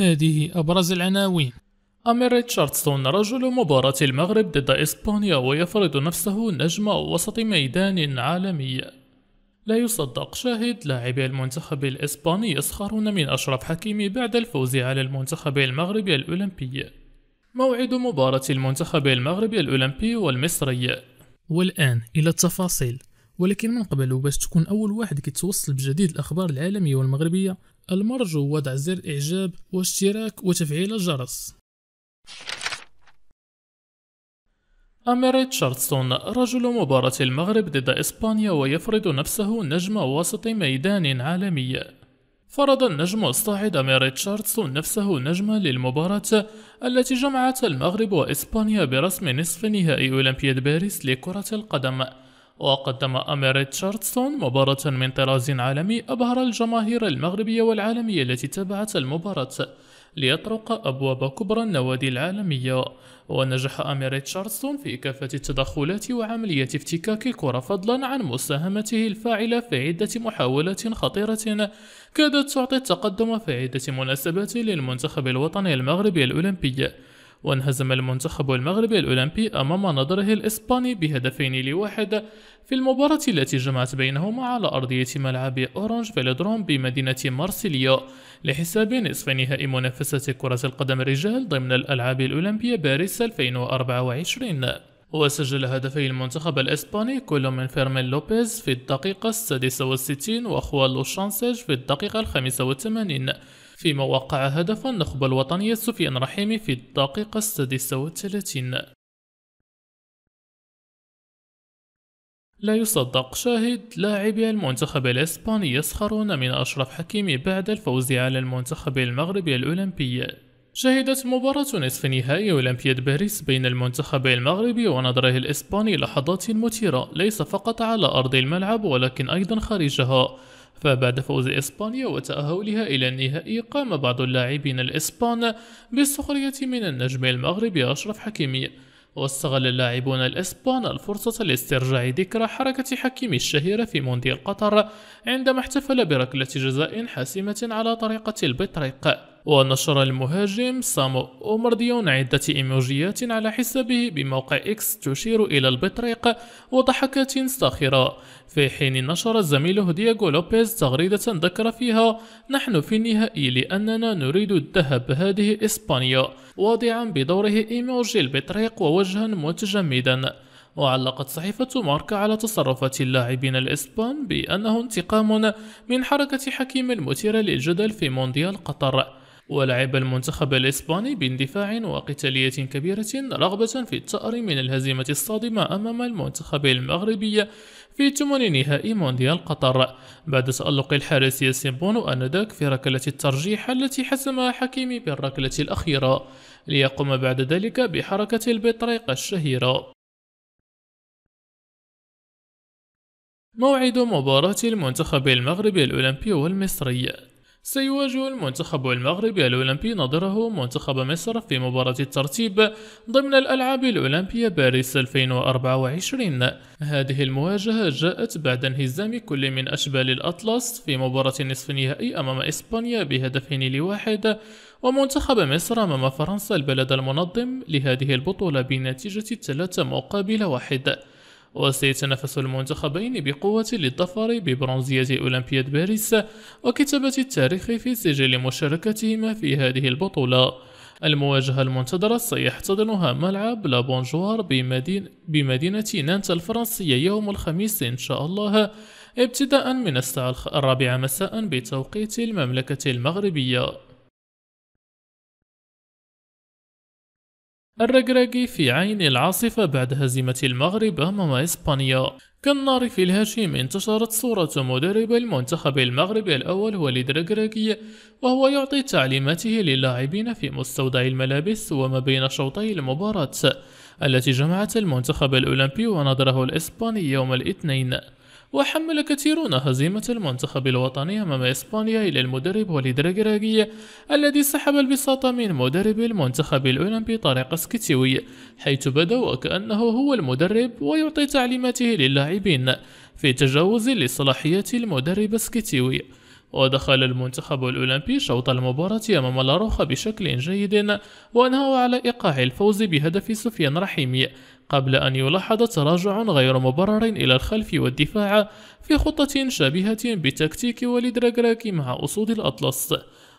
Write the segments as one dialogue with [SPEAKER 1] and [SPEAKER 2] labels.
[SPEAKER 1] هذه أبرز العناوين أمير ريتشاردسون رجل مباراة المغرب ضد إسبانيا ويفرض نفسه نجم وسط ميدان عالمي لا يصدق شاهد لاعبي المنتخب الإسباني يسخرون من أشرف حكيمي بعد الفوز على المنتخب المغربي الأولمبي موعد مباراة المنتخب المغربي الأولمبي والمصري والآن إلى التفاصيل ولكن من قبل باش تكون أول واحد كيتوصل بجديد الأخبار العالمية والمغربية المرجو وضع زر إعجاب واشتراك وتفعيل الجرس أمير تشارلستون رجل مباراة المغرب ضد إسبانيا ويفرض نفسه نجم وسط ميدان عالمي فرض النجم الصاعد أمير تشارلستون نفسه نجما للمباراة التي جمعت المغرب وإسبانيا برسم نصف نهائي أولمبياد باريس لكرة القدم وقدم أمير ريتشاردسون مباراة من طراز عالمي أبهر الجماهير المغربية والعالمية التي تابعت المباراة ليطرق أبواب كبرى النوادي العالمية ونجح أمير ريتشاردسون في كافة التدخلات وعملية افتكاك الكرة فضلا عن مساهمته الفاعلة في عدة محاولات خطيرة كادت تعطي التقدم في عدة مناسبات للمنتخب الوطني المغربي الأولمبي وانهزم المنتخب المغربي الأولمبي أمام نظره الإسباني بهدفين لواحد في المباراة التي جمعت بينهما على أرضية ملعب أورانج فيلدروم بمدينة مارسيليا لحساب نصف نهائي منافسة كرة القدم الرجال ضمن الألعاب الأولمبية باريس 2024 وسجل هدفي المنتخب الإسباني كل من فيرمين لوبيز في الدقيقة 66 وخوالو شانسيج في الدقيقة 85 فيما وقع هدف النخبة الوطنية سفيان رحيمي في الدقيقة السادسة والثلاثين لا يصدق شاهد لاعبي المنتخب الإسباني يسخرون من أشرف حكيمي بعد الفوز على المنتخب المغربي الأولمبي شهدت مباراة نصف نهائي أولمبياد باريس بين المنتخب المغربي ونظره الإسباني لحظات مثيرة ليس فقط على أرض الملعب ولكن أيضا خارجها فبعد فوز إسبانيا وتأهلها إلى النهائي قام بعض اللاعبين الإسبان بالسخرية من النجم المغربي أشرف حكيمي واستغل اللاعبون الإسبان الفرصة لاسترجاع ذكرى حركة حكيمي الشهيرة في مونديال قطر عندما احتفل بركلة جزاء حاسمة على طريقة البطريق ونشر المهاجم سامو أومرديون عدة إيموجيات على حسابه بموقع إكس تشير إلى البطريق وضحكات ساخرة في حين نشر زميله دياغو لوبيز تغريدة ذكر فيها نحن في النهائي لأننا نريد الذهب هذه إسبانيا واضعا بدوره إيموجي البطريق ووجها متجمدا وعلقت صحيفة ماركا على تصرفات اللاعبين الإسبان بأنه انتقام من حركة حكيم المثيرة للجدل في مونديال قطر ولعب المنتخب الإسباني باندفاع وقتالية كبيرة رغبة في التأر من الهزيمة الصادمة أمام المنتخب المغربي في ثمن نهائي مونديال قطر بعد تألق الحارس ياسين بونو آنذاك في ركلة الترجيح التي حسمها حكيمي بالركلة الأخيرة ليقوم بعد ذلك بحركة البطريق الشهيرة موعد مباراة المنتخب المغربي الأولمبي والمصري سيواجه المنتخب المغربي الأولمبي نظره منتخب مصر في مباراة الترتيب ضمن الألعاب الأولمبية باريس 2024 هذه المواجهة جاءت بعد انهزام كل من أشبال الأطلس في مباراة نصف نهائي أمام إسبانيا بهدفين لواحد ومنتخب مصر أمام فرنسا البلد المنظم لهذه البطولة بنتيجة 3 مقابل واحد وسيتنافس المنتخبين بقوة للظفر ببرونزية أولمبياد باريس وكتابة التاريخ في سجل مشاركتهما في هذه البطولة المواجهة المنتظرة سيحتضنها ملعب لابونجوار بمدينة, بمدينة نانت الفرنسية يوم الخميس إن شاء الله ابتداء من الساعة الرابعة مساء بتوقيت المملكة المغربية الرقراقي في عين العاصفة بعد هزيمة المغرب أمام إسبانيا كالنار في الهشيم انتشرت صورة مدرب المنتخب المغربي الأول وليد ركراكي وهو يعطي تعليماته للاعبين في مستودع الملابس وما بين شوطي المباراة التي جمعت المنتخب الأولمبي ونظره الإسباني يوم الاثنين وحمل كثيرون هزيمة المنتخب الوطني أمام إسبانيا إلى المدرب وليد رجراجي الذي سحب البساط من مدرب المنتخب الأولمبي طارق سكتيوي حيث بدا وكأنه هو المدرب ويعطي تعليماته للاعبين في تجاوز لصلاحيات المدرب سكتيوي ودخل المنتخب الأولمبي شوط المباراة أمام لاروخا بشكل جيد وأنهى على إيقاع الفوز بهدف سفيان رحيمي قبل أن يلاحظ تراجع غير مبرر إلى الخلف والدفاع في خطة شبيهة وليد ولدرجراك مع أسود الأطلس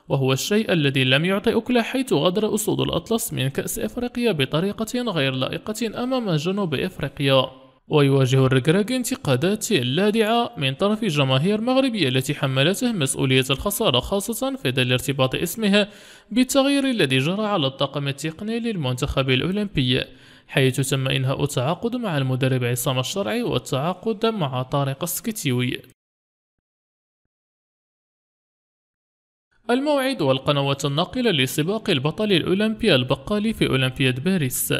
[SPEAKER 1] وهو الشيء الذي لم يعطي حيث غدر أسود الأطلس من كأس إفريقيا بطريقة غير لائقة أمام جنوب إفريقيا ويواجه الركراك انتقادات لاذعة من طرف جماهير مغربية التي حملته مسؤولية الخسارة خاصة في ظل ارتباط اسمها بالتغيير الذي جرى على الطاقم التقني للمنتخب الأولمبي حيث تم إنهاء التعاقد مع المدرب عصام الشرعي والتعاقد مع طارق السكتيوي الموعد والقنوات الناقلة لسباق البطل الأولمبي البقالي في أولمبياد باريس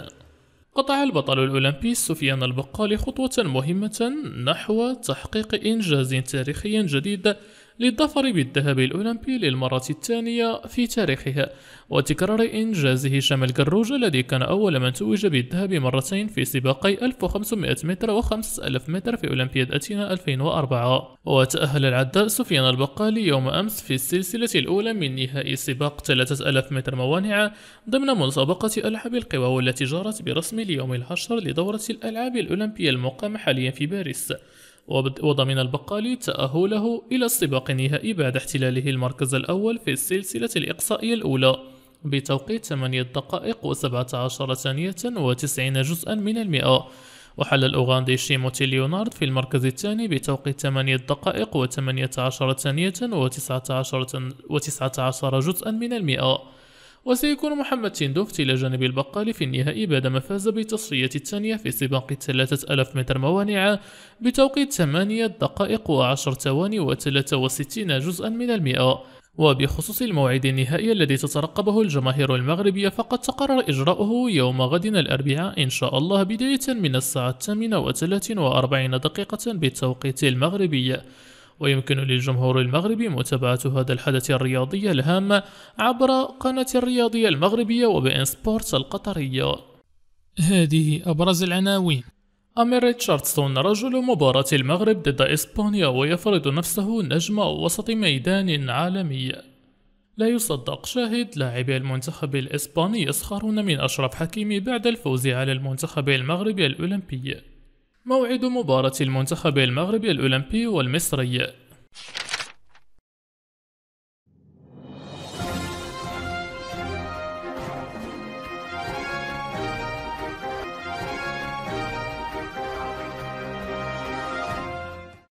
[SPEAKER 1] قطع البطل الأولمبي سفيان البقالي خطوة مهمة نحو تحقيق إنجاز تاريخي جديد للظفر بالذهب الأولمبي للمرة الثانية في تاريخها وتكرار إنجازه شمال كروج الذي كان أول من توج بالذهب مرتين في سباقي 1500 متر و 5000 متر في أولمبياد أثينا 2004 وتأهل العداء سفيان البقالي يوم أمس في السلسلة الأولى من نهائي سباق 3000 متر موانعة ضمن مسابقة ألعاب القوى والتي جرت برسم اليوم العشر لدورة الألعاب الأولمبية المقامة حاليا في باريس وضمن البقالي تأهله إلى السباق النهائي بعد احتلاله المركز الأول في السلسلة الإقصائية الأولى بتوقيت 8 دقائق و17 ثانية و90 جزءا من المئة وحل الأوغندي شيموتي ليونارد في المركز الثاني بتوقيت 8 دقائق و18 ثانية و19 جزءا من المئة وسيكون محمد تندوفت إلى جانب البقال في النهائي بعدما فاز بتصفية الثانية في سباق 3000 متر موانع بتوقيت 8 دقائق و10 ثواني و63 جزءا من المئة وبخصوص الموعد النهائي الذي تترقبه الجماهير المغربية فقد تقرر إجراؤه يوم غد الأربعاء إن شاء الله بداية من الساعة الثامنة وثلاثين وأربعين دقيقة بالتوقيت المغربي ويمكن للجمهور المغربي متابعة هذا الحدث الرياضي الهام عبر قناة الرياضية المغربية وبإن سبورتس القطرية هذه أبرز العناوين أمير ريتشاردسون رجل مباراة المغرب ضد إسبانيا ويفرض نفسه نجم وسط ميدان عالمي لا يصدق شاهد لاعبي المنتخب الإسباني يسخرون من أشرف حكيمي بعد الفوز على المنتخب المغربي الأولمبي موعد مباراة المنتخب المغربي الأولمبي والمصري